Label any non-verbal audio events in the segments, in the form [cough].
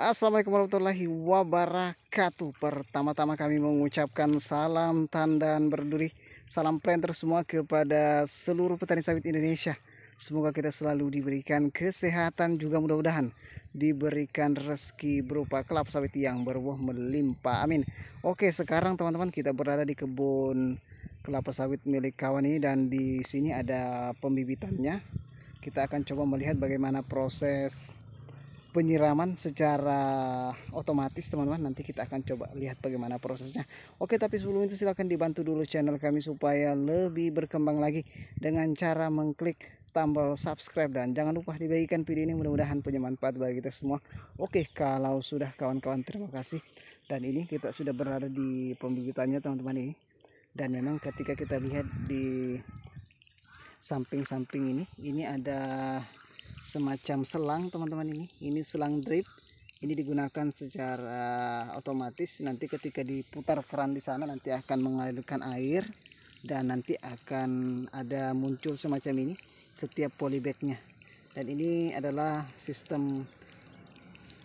Assalamualaikum warahmatullahi wabarakatuh Pertama-tama kami mengucapkan salam tandan berduri Salam planter semua kepada seluruh petani sawit Indonesia Semoga kita selalu diberikan kesehatan juga mudah-mudahan Diberikan rezeki berupa kelapa sawit yang berbuah melimpah Amin Oke sekarang teman-teman kita berada di kebun kelapa sawit milik kawan ini Dan di sini ada pembibitannya Kita akan coba melihat bagaimana proses penyiraman secara otomatis teman-teman nanti kita akan coba lihat bagaimana prosesnya oke tapi sebelum itu silahkan dibantu dulu channel kami supaya lebih berkembang lagi dengan cara mengklik tombol subscribe dan jangan lupa dibagikan video ini mudah-mudahan punya manfaat bagi kita semua oke kalau sudah kawan-kawan terima kasih dan ini kita sudah berada di pembibitannya teman-teman ini dan memang ketika kita lihat di samping-samping ini ini ada semacam selang teman-teman ini ini selang drip ini digunakan secara otomatis nanti ketika diputar keran di sana nanti akan mengalirkan air dan nanti akan ada muncul semacam ini setiap polybagnya dan ini adalah sistem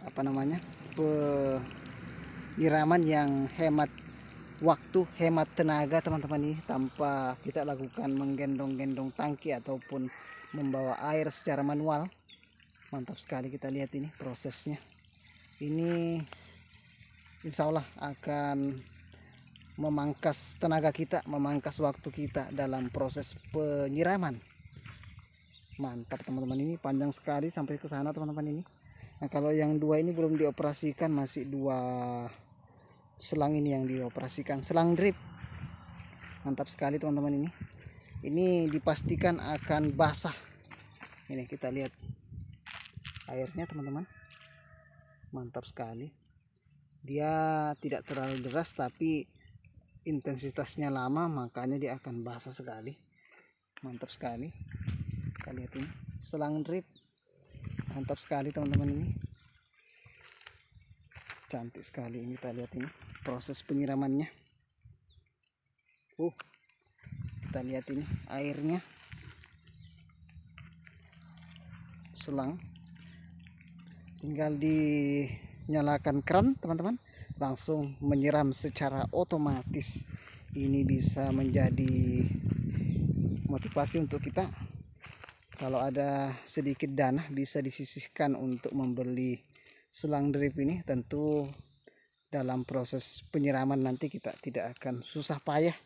apa namanya penyiraman yang hemat waktu hemat tenaga teman-teman ini tanpa kita lakukan menggendong-gendong tangki ataupun membawa air secara manual mantap sekali kita lihat ini prosesnya ini insya Allah akan memangkas tenaga kita memangkas waktu kita dalam proses penyiraman mantap teman-teman ini panjang sekali sampai ke sana teman-teman ini nah kalau yang dua ini belum dioperasikan masih dua selang ini yang dioperasikan selang drip mantap sekali teman-teman ini ini dipastikan akan basah ini kita lihat airnya teman-teman mantap sekali dia tidak terlalu deras tapi intensitasnya lama makanya dia akan basah sekali mantap sekali kita lihat ini selang drip mantap sekali teman-teman ini cantik sekali ini kita lihat ini proses penyiramannya uh kita lihat ini airnya selang tinggal dinyalakan keran teman-teman langsung menyiram secara otomatis ini bisa menjadi motivasi untuk kita kalau ada sedikit dana bisa disisihkan untuk membeli selang drip ini tentu dalam proses penyiraman nanti kita tidak akan susah payah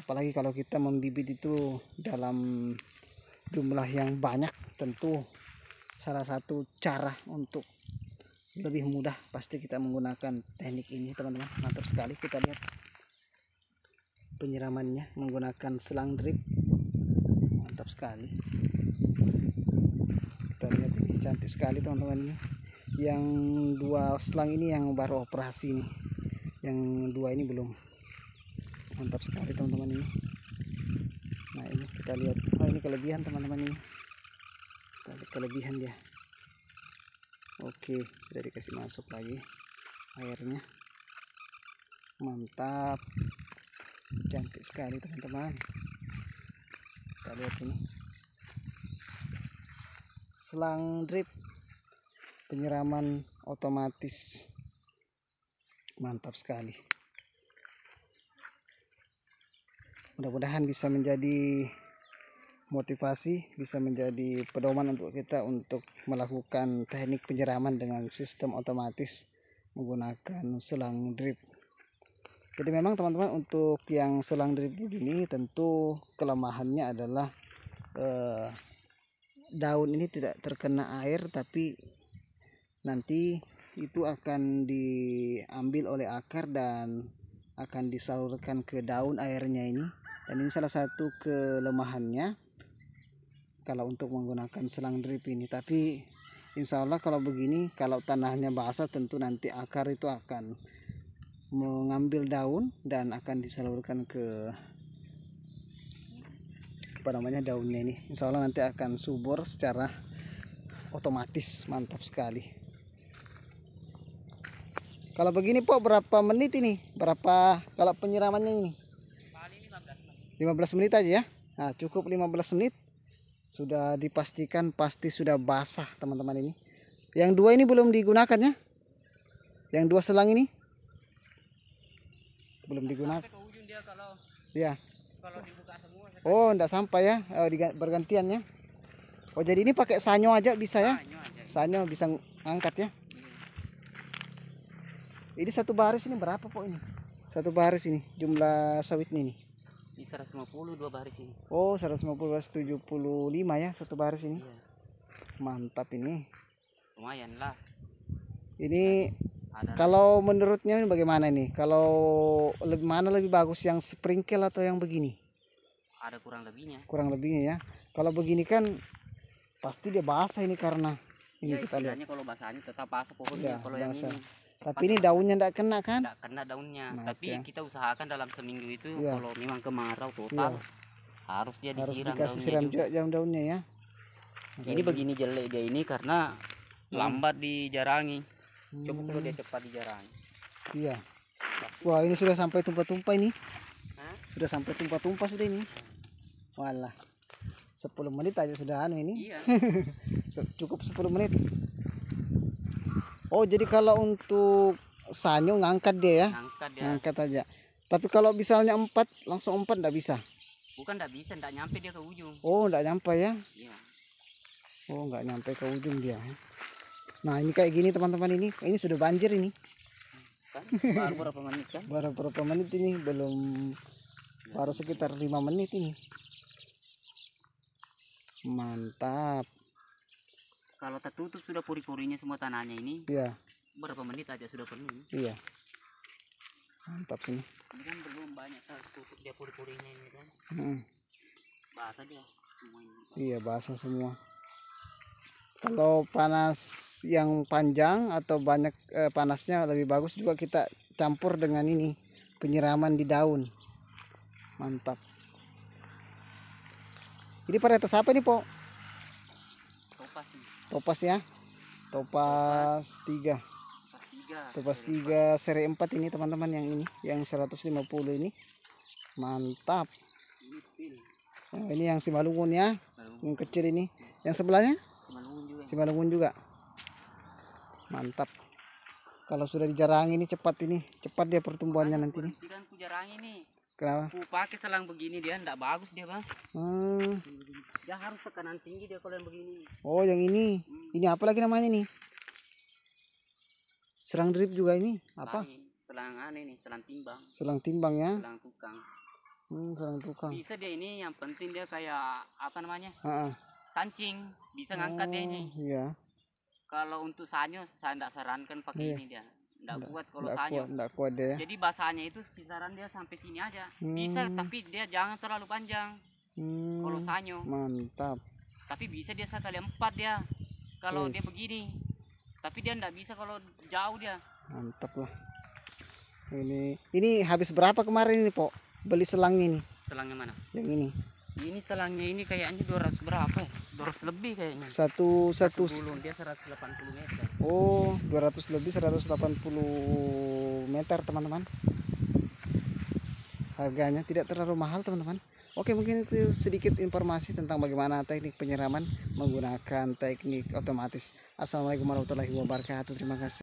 apalagi kalau kita membibit itu dalam jumlah yang banyak tentu salah satu cara untuk lebih mudah pasti kita menggunakan teknik ini teman-teman mantap sekali kita lihat penyiramannya menggunakan selang drip mantap sekali kita lihat ini cantik sekali teman-teman ini yang dua selang ini yang baru operasi nih yang dua ini belum mantap sekali teman-teman ini nah ini kita lihat oh ini kelebihan teman-teman ini kita lihat kelebihan dia oke sudah dikasih masuk lagi airnya mantap cantik sekali teman-teman kita lihat sini selang drip penyiraman otomatis mantap sekali mudah-mudahan bisa menjadi motivasi bisa menjadi pedoman untuk kita untuk melakukan teknik penyiraman dengan sistem otomatis menggunakan selang drip jadi memang teman-teman untuk yang selang drip begini tentu kelemahannya adalah eh, daun ini tidak terkena air tapi nanti itu akan diambil oleh akar dan akan disalurkan ke daun airnya ini dan ini salah satu kelemahannya kalau untuk menggunakan selang drip ini tapi insya Allah kalau begini kalau tanahnya basah tentu nanti akar itu akan mengambil daun dan akan disalurkan ke apa namanya daunnya ini insya Allah nanti akan subur secara otomatis mantap sekali kalau begini Pak berapa menit ini berapa kalau penyiramannya ini 15 menit aja ya nah cukup 15 menit sudah dipastikan pasti sudah basah teman-teman ini yang dua ini belum digunakan ya yang dua selang ini belum digunakan ya oh enggak sampai ya oh, bergantian ya oh jadi ini pakai sanyo aja bisa ya sanyo, iya. bisa angkat ya ini satu baris ini berapa kok ini satu baris ini jumlah sawit ini di 150 dua baris ini oh 150 baris 75 ya satu baris ini iya. mantap ini lumayan lah ini ada kalau menurutnya menurutnya bagaimana ini kalau lebih mana lebih bagus yang sprinkle atau yang begini ada kurang lebihnya kurang lebihnya ya kalau begini kan pasti dia basah ini karena ini iya, ya, kita lihat kalau basahnya tetap basah pohonnya ya, kalau basah. yang ini tapi ini daunnya tidak kena kan tidak kena daunnya nah, tapi ya. kita usahakan dalam seminggu itu ya. kalau memang kemarau total ya. harus dia harus disiram dikasih daunnya siram juga jam daunnya ya okay. ini begini jelek dia ini karena hmm. lambat dijarangi hmm. coba kalau hmm. dia cepat dijarangi iya wah ini sudah sampai tumpah-tumpah ini Hah? sudah sampai tumpah-tumpah sudah ini walah 10 menit aja sudah anu ini. Iya. [laughs] Cukup 10 menit. Oh, jadi kalau untuk sanyo ngangkat dia ya. Ngangkat dia. Ya. Ngangkat aja. Tapi kalau misalnya empat langsung empat enggak bisa. Bukan enggak bisa, enggak nyampe dia ke ujung. Oh, enggak nyampe ya? Iya. Oh, enggak nyampe ke ujung dia. Ya. Nah, ini kayak gini teman-teman ini. Ini sudah banjir ini. Kan? baru berapa menit kan? Baru berapa menit ini belum baru sekitar lima menit ini mantap kalau tertutup sudah puri-purinya semua tanahnya ini iya berapa menit aja sudah penuh iya mantap sini ini kan belum banyak tertutup dia puri-purinya ini kan hmm. basah dia semua ini iya basah semua kalau panas yang panjang atau banyak eh, panasnya lebih bagus juga kita campur dengan ini penyiraman di daun mantap ini varietas apa ini, Po? Topas. Topas ya. Topas, Topas. 3. Topas 3 seri 4 ini teman-teman yang ini, yang 150 ini. Mantap. Nah, ini yang Simalungun ya. Yang kecil ini. Yang sebelahnya? Simalungun juga. Simalungun juga. Mantap. Kalau sudah dijarangi ini cepat ini, cepat dia pertumbuhannya nanti nih. Kenapa? Aku pakai selang begini dia enggak bagus dia, Bang. Hmm. Dia harus tekanan tinggi dia kalau yang begini. Oh, yang ini. Hmm. Ini apa lagi namanya nih? Serang drip juga ini. Apa? Nah, selang anu ini nih, selang timbang. Selang timbang ya. Selang tukang. Hmm, selang tukang. Bisa dia ini yang penting dia kayak apa namanya? -ha. Kancing, bisa ngangkat oh, dia ini. Oh, iya. Kalau untuk sanyo saya enggak sarankan pakai iya. ini dia enggak kuat kalau nggak tanya. Kuat, nggak kuat dia. Jadi bahasanya itu kisaran dia sampai sini aja. Hmm. Bisa tapi dia jangan terlalu panjang. Hmm. Kalau sanyo. Mantap. Tapi bisa dia sekali empat dia. Kalau yes. dia begini. Tapi dia enggak bisa kalau jauh dia. Mantap lah. Ini ini habis berapa kemarin ini, Pok? Beli selang ini. Selangnya mana? Yang ini. Ini selangnya ini kayaknya 200 berapa? Ya? 200 lebih kayaknya. Satu satu dia 180 meter. Oh, 200 lebih 180 meter, teman-teman. Harganya tidak terlalu mahal, teman-teman. Oke, mungkin itu sedikit informasi tentang bagaimana teknik penyiraman menggunakan teknik otomatis. Assalamualaikum warahmatullahi wabarakatuh. Terima kasih.